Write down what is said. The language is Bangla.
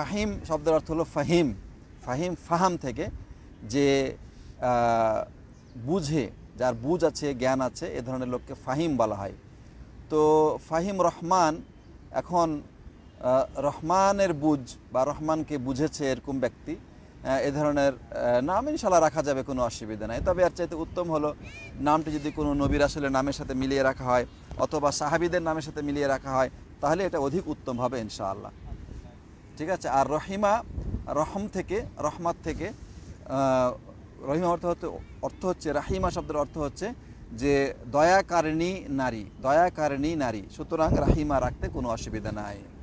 ফাহিম শব্দের অর্থ হলো ফাহিম ফাহিম ফাহাম থেকে যে বুঝে যার বুঝ আছে জ্ঞান আছে এ ধরনের লোককে ফাহিম বলা হয় তো ফাহিম রহমান এখন রহমানের বুঝ বা রহমানকে বুঝেছে এরকম ব্যক্তি এ ধরনের নাম ইনশাল্লাহ রাখা যাবে কোনো অসুবিধা নাই তবে আর চাইতে উত্তম হলো নামটি যদি কোনো নবীর আসলে নামের সাথে মিলিয়ে রাখা হয় অথবা সাহাবিদের নামের সাথে মিলিয়ে রাখা হয় তাহলে এটা অধিক উত্তম হবে ইনশাআল্লাহ ঠিক আছে আর রহিমা রহম থেকে রহমাত থেকে রহিমা অর্থ হতে অর্থ হচ্ছে রাহিমা শব্দের অর্থ হচ্ছে যে দয়াকারিণী নারী দয়াকারিণী নারী সুতরাং রাহিমা রাখতে কোনো অসুবিধা নাই